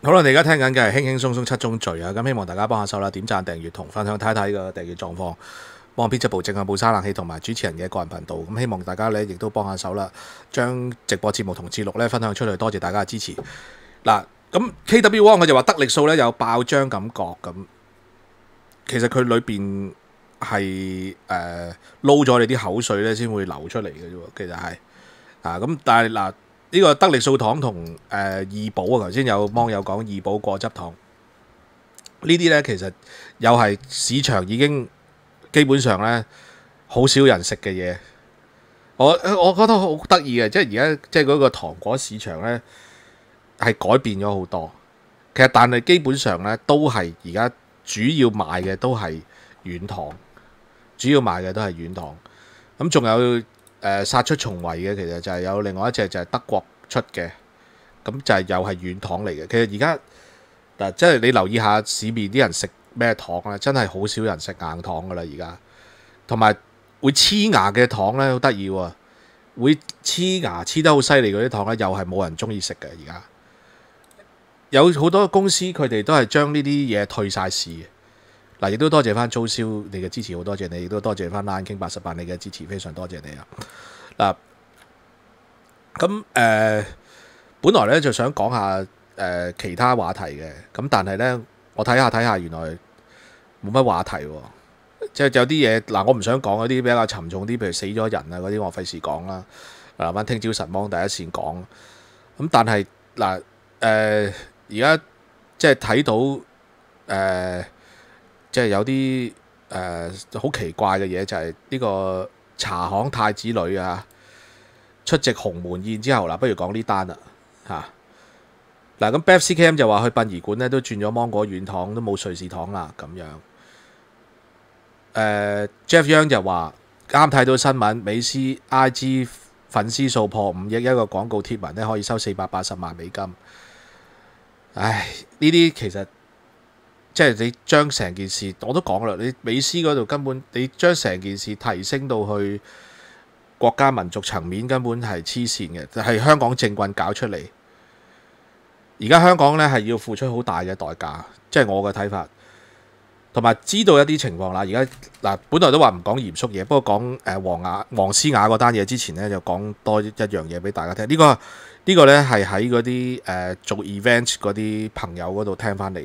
好啦，你而家听紧嘅系轻轻松松七宗罪啊！咁希望大家帮下手啦，点赞、订阅、同分享睇睇个订阅状况。帮编辑部正系冇沙冷气，同埋主持人嘅个人频道。咁希望大家咧亦都帮下手啦，将直播节目同节录咧分享出去。多谢大家嘅支持。嗱，咁 K W One 佢就话得力数咧有爆浆感觉咁，其实佢里边系诶捞咗你啲口水咧先会流出嚟嘅啫。其实系啊，咁但系嗱。呢個得力素糖同誒二寶啊，頭先有網友講二寶果汁糖，呢啲呢其實又係市場已經基本上呢好少人食嘅嘢。我我覺得好得意嘅，即係而家即係嗰個糖果市場呢係改變咗好多。其實但係基本上呢都係而家主要賣嘅都係軟糖，主要賣嘅都係軟糖。咁仲有。誒殺出重圍嘅其實就係有另外一隻就係德國出嘅，咁就係又係軟糖嚟嘅。其實而家嗱，即係你留意下市面啲人食咩糖咧，真係好少人食硬糖噶啦，而家同埋會黐牙嘅糖咧好得意喎，會黐牙黐得好犀利嗰啲糖咧，又係冇人中意食嘅而家。有好多公司佢哋都係將呢啲嘢退晒市嘅。嗱，亦都多谢翻租销你嘅支持，好多谢你，亦都多谢翻 Line 八十八你嘅支持，非常多谢你啊！嗱，咁诶本来咧就想讲下诶其他话题嘅，咁但系咧我睇下睇下，原来冇乜话题，即系有啲嘢嗱，我唔想讲嗰啲比较沉重啲，譬如死咗人啊嗰啲，我费事讲啦。嗱，翻听朝神芒第一线讲，咁但系嗱，诶而家即系睇到诶。即系有啲誒好奇怪嘅嘢，就係呢個茶行太子女啊出席紅門宴之後啦，不如講呢單啦嚇。嗱咁 BFCM 就話去賓怡館咧都轉咗芒果軟糖，都冇瑞士糖啦咁樣。誒 Jeff Young 就話啱睇到新聞，美斯 IG 粉絲數破五億，一個廣告貼文咧可以收四百八十萬美金。唉，呢啲其實～即系你将成件事，我都讲啦。你美斯嗰度根本你将成件事提升到去国家民族层面，根本系黐线嘅，系香港政棍搞出嚟。而家香港呢，系要付出好大嘅代价，即系我嘅睇法。同埋知道一啲情况啦。而家嗱，本来都话唔讲严肃嘢，不过讲诶黄雅黄思雅嗰单嘢之前呢，就讲多一样嘢俾大家听。呢个呢个呢，系喺嗰啲诶做 event 嗰啲朋友嗰度听翻嚟。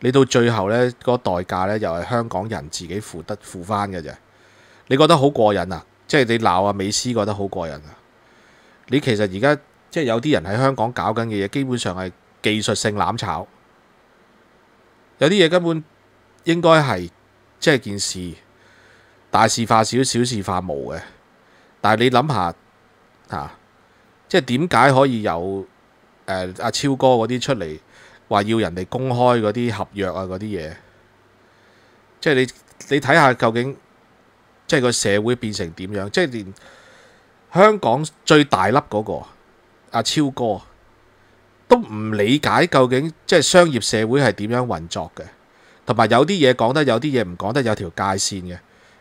你到最後呢個代價呢，又係香港人自己付得付翻嘅啫。你覺得好過癮啊？即係你鬧阿美斯覺得好過癮啊？你其實而家即係有啲人喺香港搞緊嘅嘢，基本上係技術性攬炒。有啲嘢根本應該係即係件事大事化小，小事化無嘅。但係你諗下嚇，即係點解可以有誒阿超哥嗰啲出嚟？話要人哋公開嗰啲合約啊，嗰啲嘢，即係你你睇下究竟，即係個社會變成點樣？即係連香港最大粒嗰個阿超哥都唔理解究竟，即係商業社會係點樣運作嘅？同埋有啲嘢講得，有啲嘢唔講得，有條界線嘅。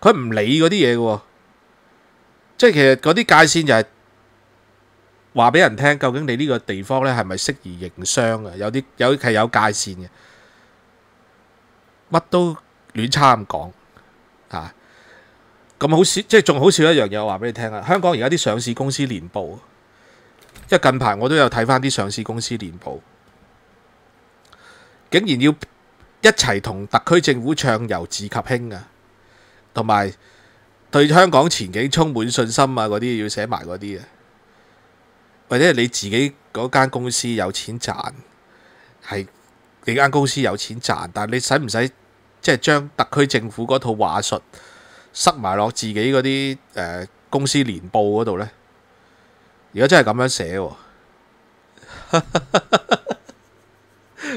佢唔理嗰啲嘢嘅喎，即係其實嗰啲界線就係。话俾人听，究竟你呢个地方咧系咪适宜营商啊？有啲有系有界线嘅，乜都乱咁讲吓。咁好少，即系仲好少一样嘢。我话俾你听啊，香港而家啲上市公司年报，因为近排我都有睇翻啲上市公司年报，竟然要一齐同特区政府畅游自及兴啊，同埋对香港前景充满信心啊！嗰啲要写埋嗰啲嘅。或者你自己嗰间公司有钱赚，系你间公司有钱赚，但系你使唔使即系将特区政府嗰套话术塞埋落自己嗰啲诶公司年报嗰度呢？如果真系咁样写，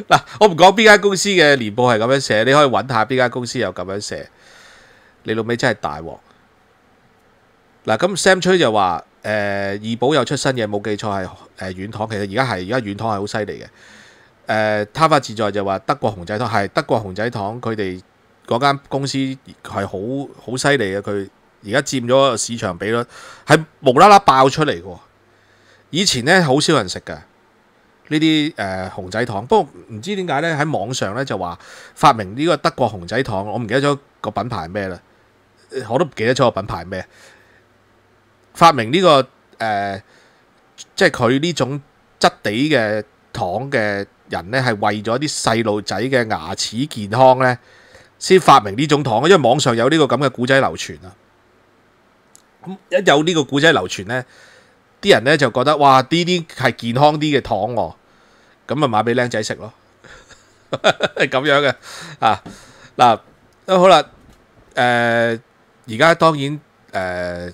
嗱，我唔讲边间公司嘅年报系咁样写，你可以揾下边间公司有咁样写，你老味真系大镬。嗱，咁 Sam 吹就话。诶，怡宝又出新嘢，冇记错系诶软糖。其实而家系而家软糖系好犀利嘅。诶，他法自在就话德国紅仔糖系德国紅仔糖，佢哋嗰间公司系好好犀利嘅。佢而家占咗市场比率，系无啦啦爆出嚟嘅。以前咧好少人食嘅呢啲诶熊仔糖，不过唔知点解咧喺网上咧就话发明呢个德国紅仔糖，我唔记得咗个品牌咩啦，我都唔记得咗个品牌咩。发明呢个诶，即系佢呢种质地嘅糖嘅人呢，系为咗啲细路仔嘅牙齿健康呢，先发明呢种糖。因为网上有呢个咁嘅古仔流传啊。咁一有呢个古仔流传呢，啲人呢就觉得哇，呢啲系健康啲嘅糖，咁咪买俾靓仔食咯，系 咁样嘅啊嗱，好啦，诶而家当然诶。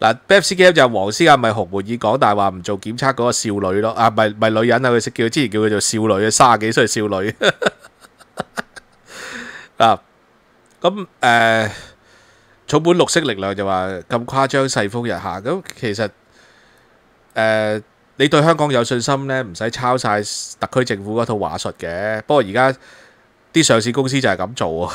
嗱，BFCM 就黃思雅，咪紅門以讲大话話唔做檢測嗰個少女咯，啊，唔係唔女人啊，佢识叫之前叫佢做少女啊，三几幾歲少女 啊，咁诶，草本綠色力量就話咁誇張勢風日下，咁其實誒你對香港有信心咧，唔使抄晒特区政府嗰套話術嘅，不過而家啲上市公司就係咁做啊。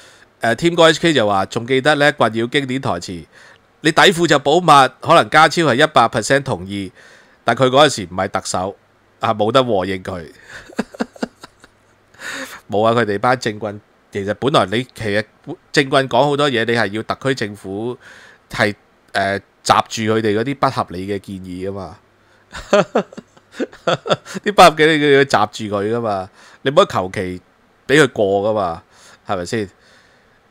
誒 Team Go HK 就話仲記得咧，困擾經典台詞。你底褲就保密，可能家超係一百 percent 同意，但佢嗰陣時唔係特首啊，冇得和應佢 冇啊。佢哋班政棍其實本來你其實政棍講好多嘢，你係要特區政府係誒集住佢哋嗰啲不合理嘅建議啊嘛。啲不合理嘅嘢要集住佢噶嘛，你唔好求其俾佢過噶嘛，係咪先？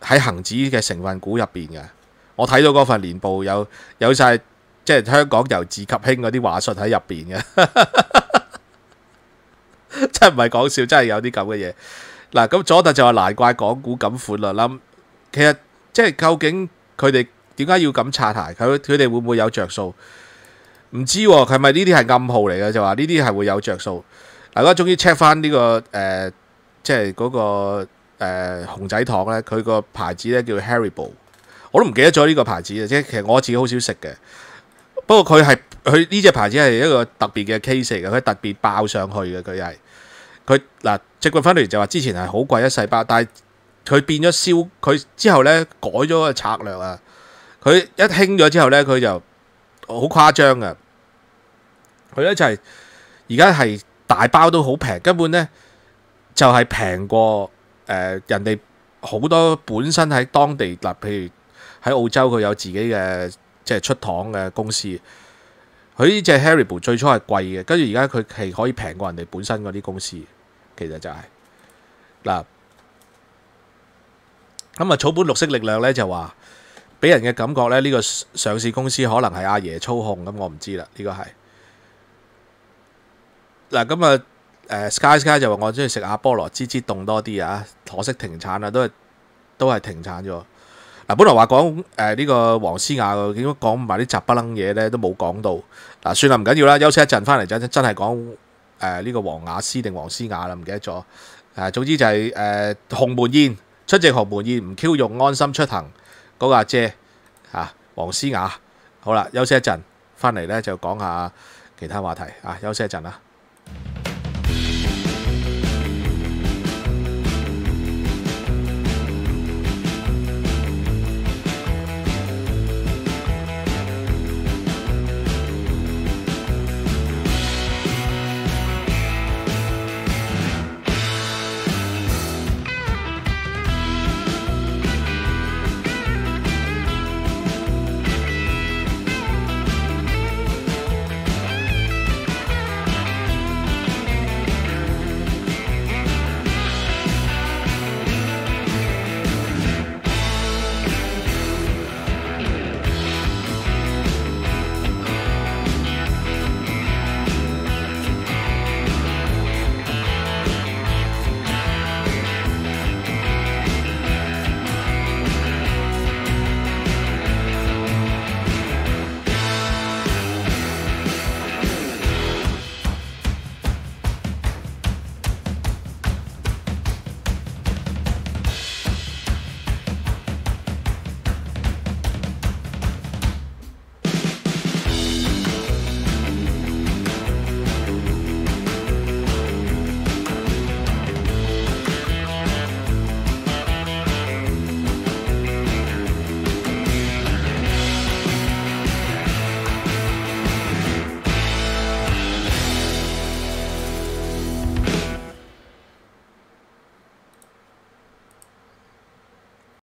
喺恒指嘅成分股入边嘅，我睇到嗰份年报有有晒，即系香港由自及兴嗰啲话术喺入边嘅，真唔系讲笑，真系有啲咁嘅嘢。嗱，咁佐特就话难怪港股咁款啦，谂其实即系究竟佢哋点解要咁擦鞋，佢佢哋会唔会有着数？唔知系咪呢啲系暗号嚟嘅，就话呢啲系会有着数。大家终于 check 翻呢个诶，即系嗰个。誒熊仔糖咧，佢個牌子咧叫 Harry B。我都唔記得咗呢個牌子嘅，即係其實我自己好少食嘅。不過佢係佢呢只牌子係一個特別嘅 case 嚟嘅，佢特別爆上去嘅，佢係佢嗱。直播翻嚟就話之前係好貴一細包，但係佢變咗燒佢之後咧改咗個策略啊。佢一興咗之後咧，佢就好誇張嘅。佢咧就係而家係大包都好平，根本咧就係平過。人哋好多本身喺当地嗱，譬如喺澳洲佢有自己嘅即系出糖嘅公司，佢呢只 h e r i b a 最初系贵嘅，跟住而家佢系可以平过人哋本身嗰啲公司，其实就系嗱，咁啊，草本绿色力量呢，就话俾人嘅感觉呢，呢个上市公司可能系阿爷操控咁，我唔知啦，呢个系嗱，咁啊。s k y Sky 就话我中意食阿波羅滋滋冻多啲啊，可惜停产啦，都系都系停产咗。嗱，本来话讲诶呢个黄思雅嘅，点解讲埋啲杂不楞嘢咧？都冇讲到。嗱，算啦，唔紧要啦，休息一阵翻嚟就真系讲诶呢个黄雅思定黄思雅啦，唔记得咗。诶，总之就系诶鸿门宴，出席鸿门宴唔 Q 肉安心出行嗰个阿姐啊，黄思雅。好啦，休息一阵，翻嚟咧就讲下其他话题啊。休息一阵啦。